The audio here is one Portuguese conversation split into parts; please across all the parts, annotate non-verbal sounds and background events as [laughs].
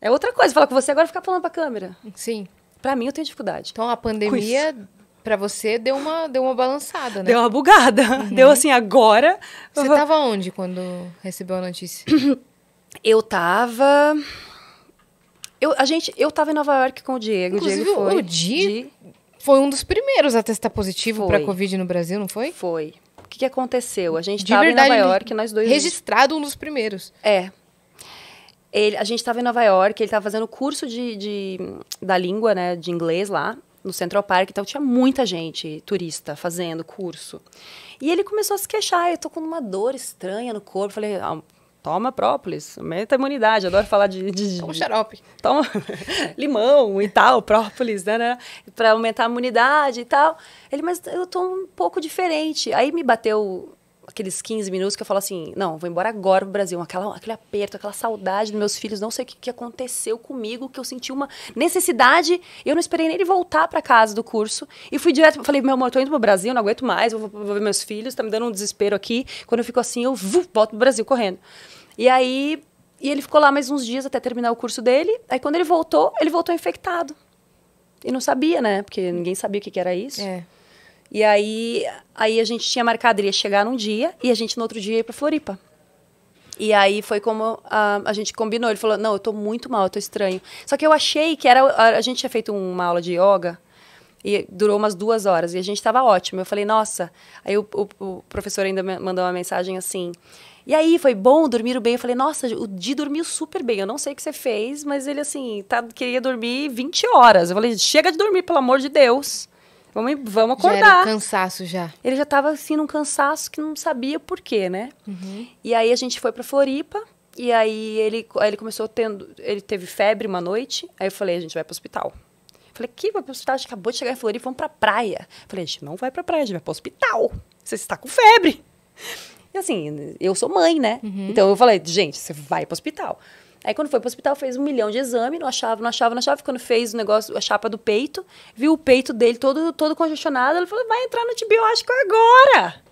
É outra coisa falar com você agora ficar falando pra câmera. Sim. para mim, eu tenho dificuldade. Então, a pandemia para você deu uma, deu uma balançada, né? Deu uma bugada. Uhum. Deu assim, agora. Você estava tava onde quando recebeu a notícia? [clears throat] Eu tava. Eu, a gente, eu tava em Nova York com o Diego. Inclusive, o Diego foi. O Di foi um dos primeiros a testar positivo para Covid no Brasil, não foi? Foi. O que, que aconteceu? A gente estava em Nova York, nós dois. Registrado um dos primeiros. É. Ele, a gente estava em Nova York, ele estava fazendo curso de, de, da língua, né, de inglês lá, no Central Park, então tinha muita gente, turista, fazendo curso. E ele começou a se queixar, eu tô com uma dor estranha no corpo. Falei, ah, toma própolis, aumenta a imunidade, adoro falar de... de toma xarope. Toma [laughs] limão e tal, própolis, né, né? Pra aumentar a imunidade e tal. Ele, mas eu tô um pouco diferente. Aí me bateu aqueles 15 minutos que eu falo assim, não, vou embora agora pro Brasil. Aquela, aquele aperto, aquela saudade dos meus filhos, não sei o que, que aconteceu comigo, que eu senti uma necessidade. Eu não esperei nem ele voltar para casa do curso. E fui direto, falei, meu amor, tô indo pro Brasil, não aguento mais, vou, vou ver meus filhos, tá me dando um desespero aqui. Quando eu fico assim, eu vu, volto pro Brasil correndo. E aí, e ele ficou lá mais uns dias até terminar o curso dele. Aí quando ele voltou, ele voltou infectado. E não sabia, né? Porque ninguém sabia o que, que era isso. É. E aí, aí a gente tinha marcado, ia chegar num dia e a gente no outro dia ia para Floripa. E aí foi como a, a, gente combinou. Ele falou: Não, eu tô muito mal, eu tô estranho. Só que eu achei que era. A, a gente tinha feito uma aula de yoga e durou umas duas horas e a gente tava ótimo. Eu falei: Nossa. Aí o, o, o professor ainda mandou uma mensagem assim. E aí, foi bom, dormiram bem. Eu falei, nossa, o Di dormiu super bem. Eu não sei o que você fez, mas ele, assim, tá, queria dormir 20 horas. Eu falei, chega de dormir, pelo amor de Deus. Vamos, vamos acordar. Já era um cansaço já. Ele já estava assim num cansaço que não sabia por quê, né? Uhum. E aí a gente foi para Floripa e aí ele ele começou tendo, ele teve febre uma noite. Aí eu falei, a gente vai para o hospital. Eu falei, que vai para o hospital? A gente acabou de chegar em Floripa, vamos para praia. Eu falei, a gente não vai para praia, a gente vai para o hospital. Você está com febre. E assim, eu sou mãe, né? Uhum. Então eu falei, gente, você vai para o hospital. Aí quando foi pro hospital, fez um milhão de exame, não achava, não achava, não achava. Quando fez o negócio, a chapa do peito, viu o peito dele todo, todo congestionado, ele falou, vai entrar no antibiótico agora!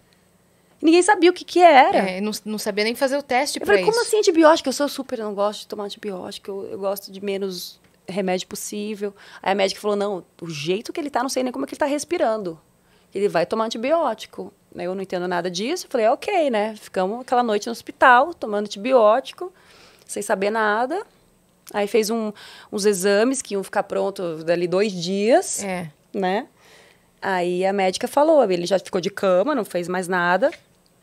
Ninguém sabia o que que era. É, não, não sabia nem fazer o teste eu falei, como assim antibiótico? Eu sou super, não gosto de tomar antibiótico, eu, eu gosto de menos remédio possível. Aí a médica falou, não, o jeito que ele tá, não sei nem como é que ele tá respirando. Ele vai tomar antibiótico. Eu não entendo nada disso. Eu falei, ok, né? Ficamos aquela noite no hospital, tomando antibiótico sem saber nada. Aí fez um, uns exames que iam ficar pronto dali dois dias, é. né? Aí a médica falou, ele já ficou de cama, não fez mais nada.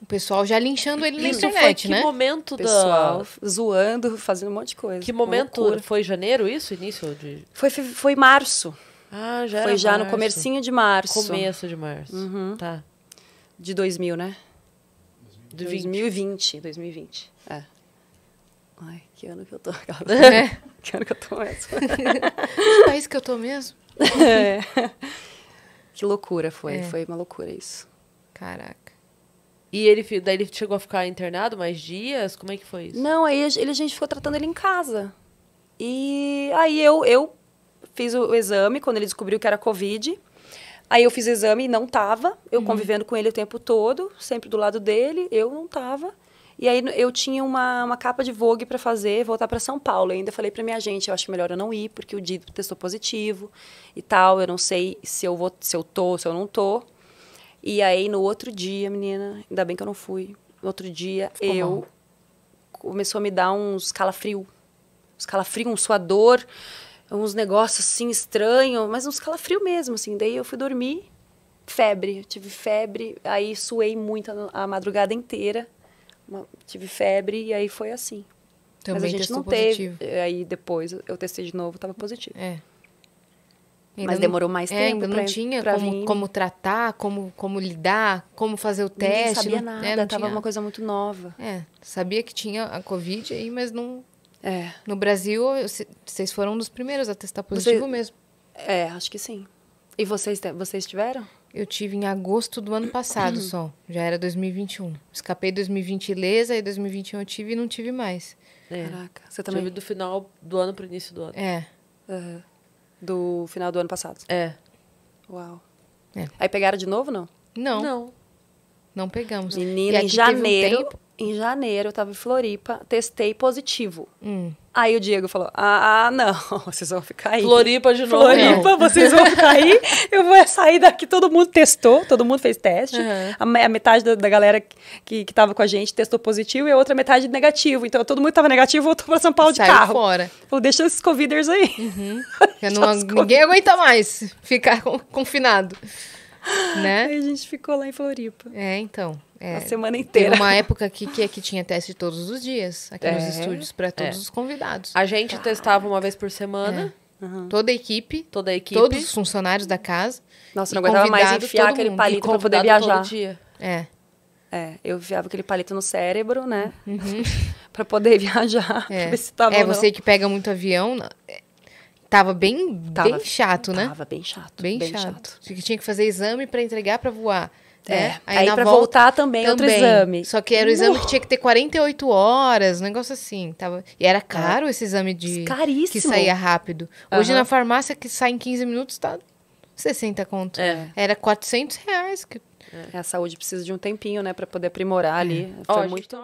O pessoal já linchando ele na Isso internet, foi que né? momento pessoal da... zoando, [laughs] fazendo um monte de coisa. Que momento foi janeiro isso, início de... Foi, foi, março. Ah, já Foi já março. no comecinho de março. Começo de março, uhum. tá. De 2000, né? 2020. 2020, 2020, é. Ai, que ano que eu tô, [laughs] É. [laughs] Que ano que eu tô mesmo? [laughs] Que país que eu tô mesmo? É. Que loucura foi, é. foi uma loucura isso. Caraca. E ele, daí ele chegou a ficar internado mais dias? Como é que foi isso? Não, aí a gente ficou tratando ele em casa. E aí eu, eu fiz o exame quando ele descobriu que era Covid. Aí eu fiz exame e não tava. Eu uhum. convivendo com ele o tempo todo, sempre do lado dele, eu não tava. E aí eu tinha uma, uma capa de Vogue para fazer, voltar para São Paulo. E ainda falei para minha gente, eu acho melhor eu não ir, porque o Dido testou positivo e tal. Eu não sei se eu vou, se eu tô, se eu não tô. E aí no outro dia, menina, ainda bem que eu não fui. No outro dia Ficou eu começou a me dar uns calafrio, uns calafrio, um suador, uns negócios assim estranho, mas uns calafrio mesmo, assim. Daí eu fui dormir, febre, eu tive febre, aí suei muito a madrugada inteira uma, tive febre e aí foi assim. Também Mas a gente não positivo. teve. Aí depois eu testei de novo, estava positivo. É. Ainda Mas demorou mais é, tempo. Ainda não pra, tinha pra como, como tratar, como, como lidar, como fazer o teste. Sabia não sabia nada, é, não tava tinha. uma coisa muito nova. É, sabia que tinha a Covid aí, mas não. É. No Brasil, vocês foram um dos primeiros a testar positivo Você, mesmo. É, acho que sim. E vocês, vocês tiveram? Eu tive em agosto do ano passado uhum. só. Já era 2021. Escapei 2020 ilesa e 2021 eu tive e não tive mais. É. Caraca. Você também viu do final do ano pro início do ano. É. Uhum. Do final do ano passado. É. Uau. É. Aí pegaram de novo, não? Não. Não. Não pegamos. Menina, em janeiro. Um tempo... Em janeiro, eu tava em Floripa, testei positivo. Hum. Aí o Diego falou: Ah, não, [laughs] vocês vão ficar aí. Floripa de novo. Floripa, não. vocês vão ficar aí. [laughs] Eu vou sair daqui. Todo mundo testou, todo mundo fez teste. Uhum. A, a, metade da, da, galera que, que tava com a gente testou positivo e a outra metade negativo. Então todo mundo tava negativo voltou pra São Paulo Saiu de carro. fora. Falou: Deixa esses coviders aí. Uhum. [laughs] não, ninguém aguenta mais ficar confinado. Né? Aí a gente ficou lá em Floripa. É, então. É, a semana inteira. Teve uma época que, que, é que tinha teste todos os dias, aqui é, nos estúdios, para é. todos é. os convidados. A gente ah. testava uma vez por semana. Uhum. Toda a equipe. Toda a equipe. Todos os funcionários da casa. Nossa, não aguentava mais enfiar aquele palito para poder viajar. Todo dia. É. É, eu enfiava aquele palito no cérebro, né? Uhum. [laughs] para poder viajar. [laughs] É, é você que pega muito avião. Tava bem, tava, bem chato, né? Tava bem chato. Bem, bem chato. chato. Tinha que fazer exame para entregar para voar. É. Né? Aí, aí para volta, voltar também, é também outro exame. Só que era o exame que tinha que ter 48 horas, um negócio assim. Tava... E era é. caro é. esse exame de. Caríssimo. Que saía rápido. Hoje uhum. na farmácia que sai em 15 minutos tá 60 conto. É. Era 400 reais. Que... É. A saúde precisa de um tempinho, né, para poder aprimorar é. ali. Foi Ó, muito.